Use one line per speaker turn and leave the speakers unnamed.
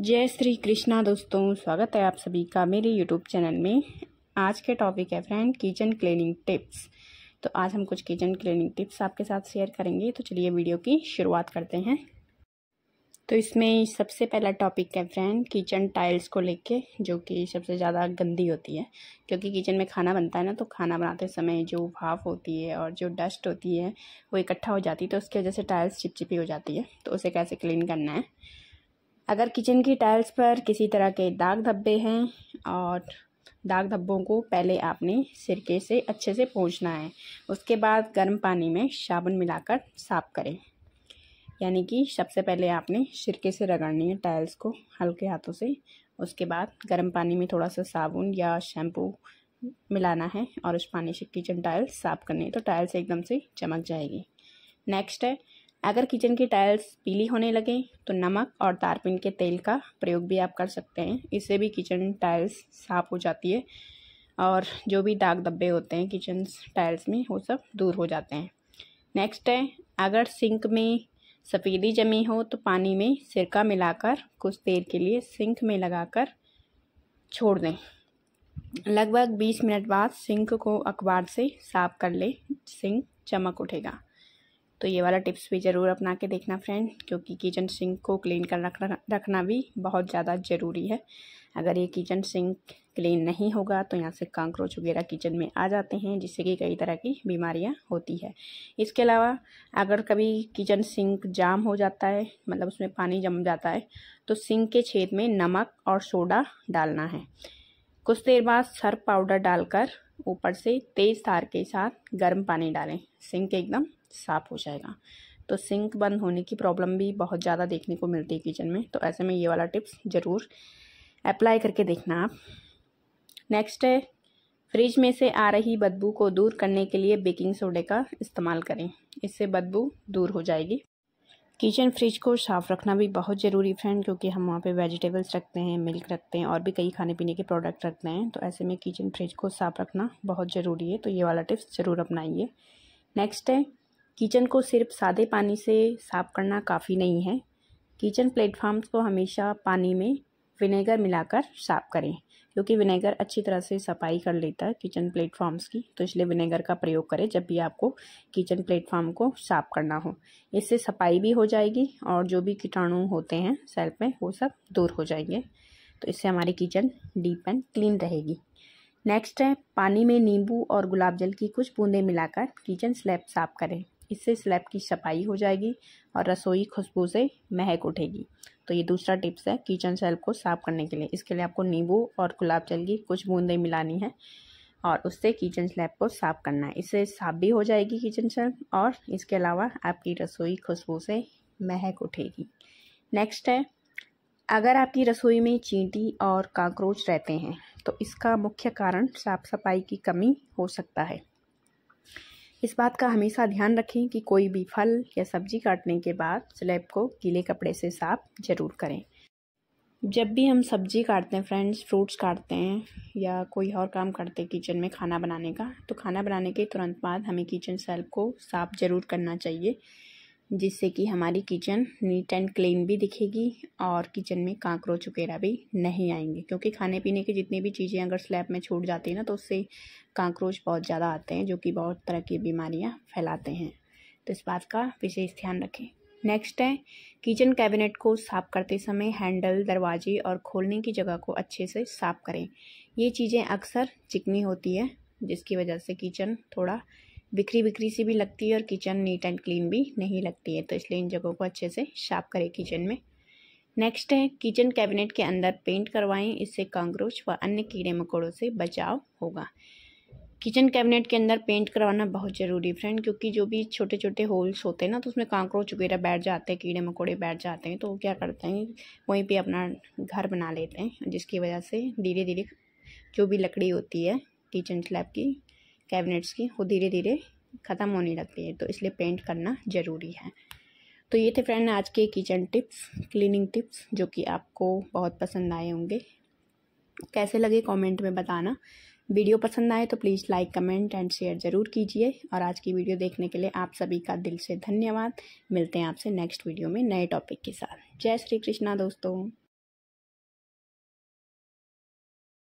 जय श्री कृष्णा दोस्तों स्वागत है आप सभी का मेरे यूट्यूब चैनल में आज के टॉपिक है फ्रेंड किचन क्लीनिंग टिप्स तो आज हम कुछ किचन क्लीनिंग टिप्स आपके साथ शेयर करेंगे तो चलिए वीडियो की शुरुआत करते हैं तो इसमें सबसे पहला टॉपिक है फ्रेंड किचन टाइल्स को लेके जो कि सबसे ज़्यादा गंदी होती है क्योंकि किचन में खाना बनता है ना तो खाना बनाते समय जो भाप होती है और जो डस्ट होती है वो इकट्ठा हो जाती है तो उसकी वजह से टाइल्स चिपचिपी हो जाती है तो उसे कैसे क्लीन करना है अगर किचन की टाइल्स पर किसी तरह के दाग धब्बे हैं और दाग धब्बों को पहले आपने सिरके से अच्छे से पोंछना है उसके बाद गर्म पानी में साबुन मिलाकर साफ करें यानी कि सबसे पहले आपने सिरके से रगड़नी है टाइल्स को हल्के हाथों से उसके बाद गर्म पानी में थोड़ा सा साबुन या शैम्पू मिलाना है और उस पानी से किचन टाइल्स साफ़ करनी है तो टाइल्स एकदम से चमक जाएगी नेक्स्ट है अगर किचन की टाइल्स पीली होने लगें तो नमक और तारपिन के तेल का प्रयोग भी आप कर सकते हैं इससे भी किचन टाइल्स साफ़ हो जाती है और जो भी दाग धब्बे होते हैं किचन टाइल्स में वो सब दूर हो जाते हैं नेक्स्ट है अगर सिंक में सफ़ेदी जमी हो तो पानी में सिरका मिलाकर कुछ देर के लिए सिंक में लगाकर छोड़ दें लगभग बीस मिनट बाद सिंक को अखबार से साफ कर लें सिंक चमक उठेगा तो ये वाला टिप्स भी ज़रूर अपना के देखना फ्रेंड क्योंकि किचन सिंक को क्लीन कर रखना रखना भी बहुत ज़्यादा ज़रूरी है अगर ये किचन सिंक क्लीन नहीं होगा तो यहाँ से कांक्रोच वगैरह किचन में आ जाते हैं जिससे कि कई तरह की बीमारियाँ होती है इसके अलावा अगर कभी किचन सिंक जाम हो जाता है मतलब उसमें पानी जम जाता है तो सिंक के छेद में नमक और सोडा डालना है कुछ देर बाद सर्फ पाउडर डालकर ऊपर से तेज़ तार के साथ गर्म पानी डालें सिंक एकदम साफ़ हो जाएगा तो सिंक बंद होने की प्रॉब्लम भी बहुत ज़्यादा देखने को मिलती है किचन में तो ऐसे में ये वाला टिप्स ज़रूर अप्लाई करके देखना आप नेक्स्ट है फ्रिज में से आ रही बदबू को दूर करने के लिए बेकिंग सोडे का इस्तेमाल करें इससे बदबू दूर हो जाएगी किचन फ्रिज को साफ़ रखना भी बहुत ज़रूरी फ्रेंड क्योंकि हम वहाँ पे वेजिटेबल्स रखते हैं मिल्क रखते हैं और भी कई खाने पीने के प्रोडक्ट रखते हैं तो ऐसे में किचन फ्रिज को साफ़ रखना बहुत ज़रूरी है तो ये वाला टिप्स ज़रूर अपनाइए नेक्स्ट है किचन को सिर्फ सादे पानी से साफ़ करना काफ़ी नहीं है किचन प्लेटफार्म्स को हमेशा पानी में विनेगर मिलाकर साफ़ करें क्योंकि विनेगर अच्छी तरह से सफाई कर लेता है किचन प्लेटफॉर्म्स की तो इसलिए विनेगर का प्रयोग करें जब भी आपको किचन प्लेटफॉर्म को साफ़ करना हो इससे सफाई भी हो जाएगी और जो भी कीटाणु होते हैं सेल्फ में वो सब दूर हो जाएंगे तो इससे हमारी किचन डीप एंड क्लीन रहेगी नेक्स्ट है पानी में नींबू और गुलाब जल की कुछ बूंदें मिलाकर किचन स्लैब साफ़ करें इससे स्लैब की सफाई हो जाएगी और रसोई खुशबू से महक उठेगी तो ये दूसरा टिप्स है किचन सेल्फ को साफ़ करने के लिए इसके लिए आपको नींबू और गुलाब जल की कुछ बूंदें मिलानी है और उससे किचन स्लैब को साफ़ करना है इससे साफ़ भी हो जाएगी किचन सेल्फ और इसके अलावा आपकी रसोई खुशबू से महक उठेगी नेक्स्ट है अगर आपकी रसोई में चींटी और काकरोच रहते हैं तो इसका मुख्य कारण साफ़ सफाई की कमी हो सकता है इस बात का हमेशा ध्यान रखें कि कोई भी फल या सब्जी काटने के बाद स्लैब को गीले कपड़े से साफ ज़रूर करें जब भी हम सब्जी काटते हैं फ्रेंड्स फ्रूट्स काटते हैं या कोई और काम करते हैं किचन में खाना बनाने का तो खाना बनाने के तुरंत बाद हमें किचन सेल्फ को साफ़ ज़रूर करना चाहिए जिससे कि हमारी किचन नीट एंड क्लीन भी दिखेगी और किचन में कांकरोच वगैरह भी नहीं आएंगे क्योंकि खाने पीने की जितनी भी चीज़ें अगर स्लैब में छूट जाती हैं ना तो उससे कांकरोच बहुत ज़्यादा आते हैं जो कि बहुत तरह की बीमारियाँ फैलाते हैं तो इस बात का विशेष ध्यान रखें नेक्स्ट है किचन कैबिनेट को साफ़ करते समय हैंडल दरवाजे और खोलने की जगह को अच्छे से साफ़ करें ये चीज़ें अक्सर चिकनी होती है जिसकी वजह से किचन थोड़ा बिखरी बिखरी सी भी लगती है और किचन नीट एंड क्लीन भी नहीं लगती है तो इसलिए इन जगहों को अच्छे से शार्प करें किचन में नेक्स्ट है किचन कैबिनेट के अंदर पेंट करवाएं इससे कांक्रोच व अन्य कीड़े मकोड़ों से बचाव होगा किचन कैबिनेट के अंदर पेंट करवाना बहुत ज़रूरी फ्रेंड क्योंकि जो भी छोटे छोटे होल्स होते हैं ना तो उसमें कांक्रोच वगैरह बैठ जाते हैं कीड़े मकोड़े बैठ जाते हैं तो वो क्या करते हैं वहीं पर अपना घर बना लेते हैं जिसकी वजह से धीरे धीरे जो भी लकड़ी होती है किचन स्लैब की कैबिनेट्स की वो धीरे धीरे ख़त्म होने लगती है तो इसलिए पेंट करना ज़रूरी है तो ये थे फ्रेंड आज के किचन टिप्स क्लीनिंग टिप्स जो कि आपको बहुत पसंद आए होंगे कैसे लगे कमेंट में बताना वीडियो पसंद आए तो please like comment and share ज़रूर कीजिए और आज की वीडियो देखने के लिए आप सभी का दिल से धन्यवाद मिलते हैं आपसे नेक्स्ट वीडियो में नए टॉपिक के साथ जय श्री कृष्णा दोस्तों